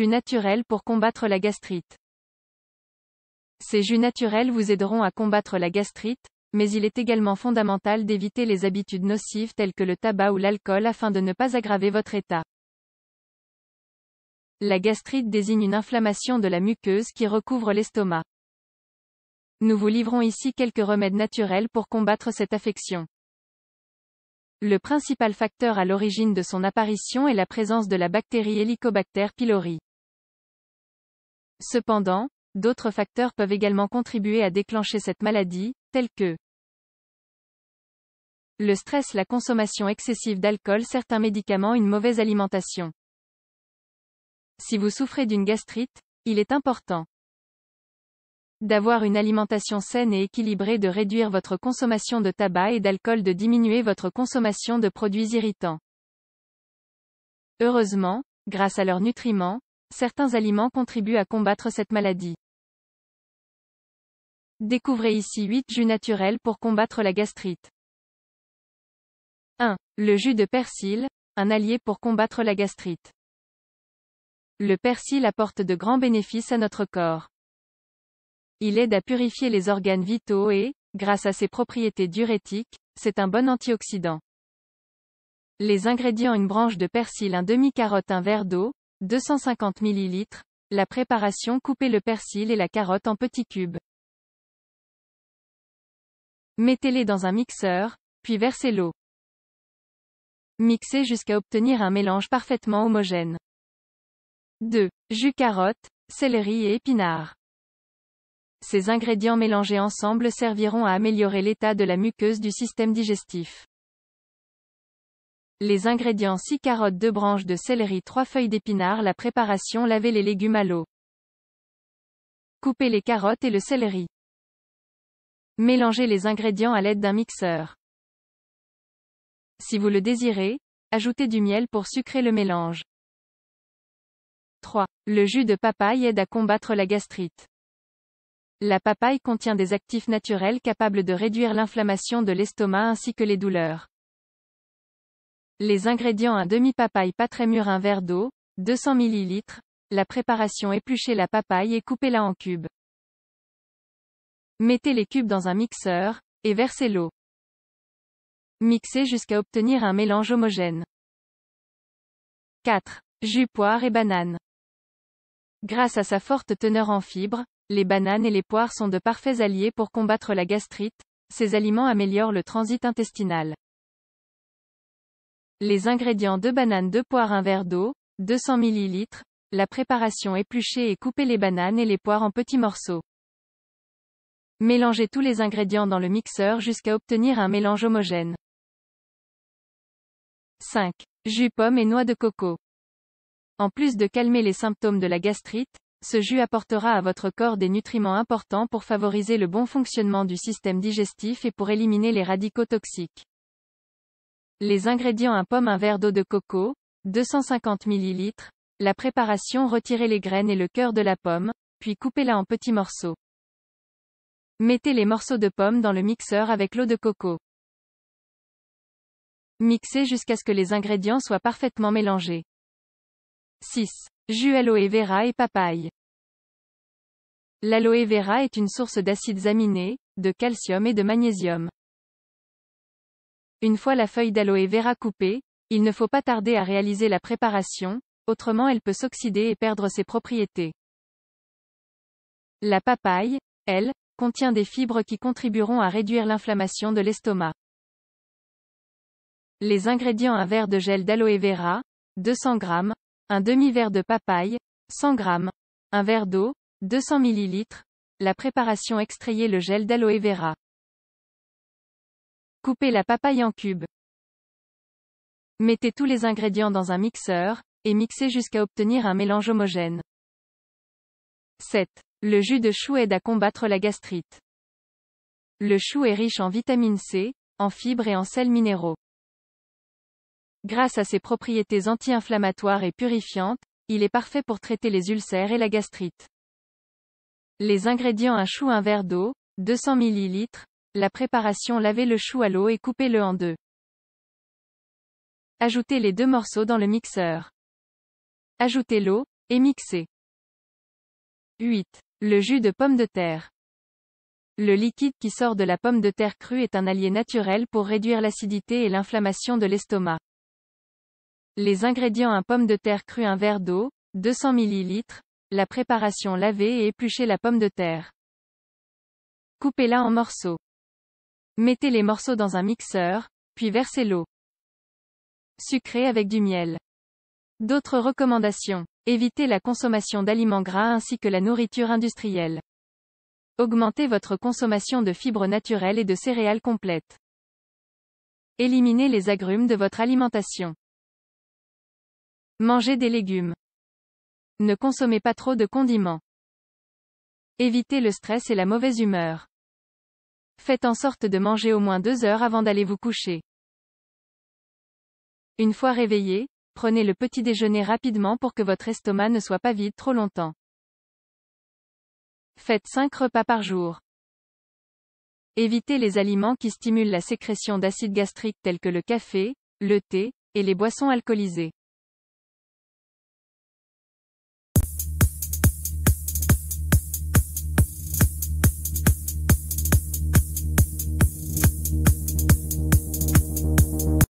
jus naturels pour combattre la gastrite. Ces jus naturels vous aideront à combattre la gastrite, mais il est également fondamental d'éviter les habitudes nocives telles que le tabac ou l'alcool afin de ne pas aggraver votre état. La gastrite désigne une inflammation de la muqueuse qui recouvre l'estomac. Nous vous livrons ici quelques remèdes naturels pour combattre cette affection. Le principal facteur à l'origine de son apparition est la présence de la bactérie Helicobacter pylori. Cependant, d'autres facteurs peuvent également contribuer à déclencher cette maladie, tels que le stress, la consommation excessive d'alcool, certains médicaments, une mauvaise alimentation. Si vous souffrez d'une gastrite, il est important d'avoir une alimentation saine et équilibrée, de réduire votre consommation de tabac et d'alcool, de diminuer votre consommation de produits irritants. Heureusement, grâce à leurs nutriments, Certains aliments contribuent à combattre cette maladie. Découvrez ici 8 jus naturels pour combattre la gastrite. 1. Le jus de persil, un allié pour combattre la gastrite. Le persil apporte de grands bénéfices à notre corps. Il aide à purifier les organes vitaux et, grâce à ses propriétés diurétiques, c'est un bon antioxydant. Les ingrédients une branche de persil, un demi-carotte, un verre d'eau, 250 ml. La préparation Coupez le persil et la carotte en petits cubes. Mettez-les dans un mixeur, puis versez l'eau. Mixez jusqu'à obtenir un mélange parfaitement homogène. 2. Jus carotte, céleri et épinards. Ces ingrédients mélangés ensemble serviront à améliorer l'état de la muqueuse du système digestif. Les ingrédients 6 carottes 2 branches de céleri 3 feuilles d'épinards La préparation Lavez les légumes à l'eau. Coupez les carottes et le céleri. Mélangez les ingrédients à l'aide d'un mixeur. Si vous le désirez, ajoutez du miel pour sucrer le mélange. 3. Le jus de papaye aide à combattre la gastrite. La papaye contient des actifs naturels capables de réduire l'inflammation de l'estomac ainsi que les douleurs. Les ingrédients un demi-papaye pas très mûre un verre d'eau, 200 ml. La préparation épluchez la papaye et coupez-la en cubes. Mettez les cubes dans un mixeur, et versez l'eau. Mixez jusqu'à obtenir un mélange homogène. 4. Jus poire et banane. Grâce à sa forte teneur en fibres, les bananes et les poires sont de parfaits alliés pour combattre la gastrite, ces aliments améliorent le transit intestinal. Les ingrédients 2 bananes 2 poires un verre d'eau, 200 ml. La préparation épluchée et coupez les bananes et les poires en petits morceaux. Mélangez tous les ingrédients dans le mixeur jusqu'à obtenir un mélange homogène. 5. Jus pomme et noix de coco. En plus de calmer les symptômes de la gastrite, ce jus apportera à votre corps des nutriments importants pour favoriser le bon fonctionnement du système digestif et pour éliminer les radicaux toxiques. Les ingrédients un pomme un verre d'eau de coco, 250 ml. La préparation retirez les graines et le cœur de la pomme, puis coupez-la en petits morceaux. Mettez les morceaux de pomme dans le mixeur avec l'eau de coco. Mixez jusqu'à ce que les ingrédients soient parfaitement mélangés. 6. Jus aloe vera et papaye. L'aloe vera est une source d'acides aminés, de calcium et de magnésium. Une fois la feuille d'aloe vera coupée, il ne faut pas tarder à réaliser la préparation, autrement elle peut s'oxyder et perdre ses propriétés. La papaye, elle, contient des fibres qui contribueront à réduire l'inflammation de l'estomac. Les ingrédients un verre de gel d'aloe vera, 200 g, un demi-verre de papaye, 100 g, un verre d'eau, 200 ml. La préparation extrayez le gel d'aloe vera. Coupez la papaye en cubes. Mettez tous les ingrédients dans un mixeur, et mixez jusqu'à obtenir un mélange homogène. 7. Le jus de chou aide à combattre la gastrite. Le chou est riche en vitamine C, en fibres et en sels minéraux. Grâce à ses propriétés anti-inflammatoires et purifiantes, il est parfait pour traiter les ulcères et la gastrite. Les ingrédients un chou un verre d'eau, 200 ml, la préparation Lavez le chou à l'eau et coupez-le en deux. Ajoutez les deux morceaux dans le mixeur. Ajoutez l'eau, et mixez. 8. Le jus de pomme de terre. Le liquide qui sort de la pomme de terre crue est un allié naturel pour réduire l'acidité et l'inflammation de l'estomac. Les ingrédients un pomme de terre crue un verre d'eau, 200 ml, la préparation Lavez et épluchez la pomme de terre. Coupez-la en morceaux. Mettez les morceaux dans un mixeur, puis versez l'eau. Sucrez avec du miel. D'autres recommandations. Évitez la consommation d'aliments gras ainsi que la nourriture industrielle. Augmentez votre consommation de fibres naturelles et de céréales complètes. Éliminez les agrumes de votre alimentation. Mangez des légumes. Ne consommez pas trop de condiments. Évitez le stress et la mauvaise humeur. Faites en sorte de manger au moins deux heures avant d'aller vous coucher. Une fois réveillé, prenez le petit déjeuner rapidement pour que votre estomac ne soit pas vide trop longtemps. Faites 5 repas par jour. Évitez les aliments qui stimulent la sécrétion d'acides gastriques tels que le café, le thé, et les boissons alcoolisées.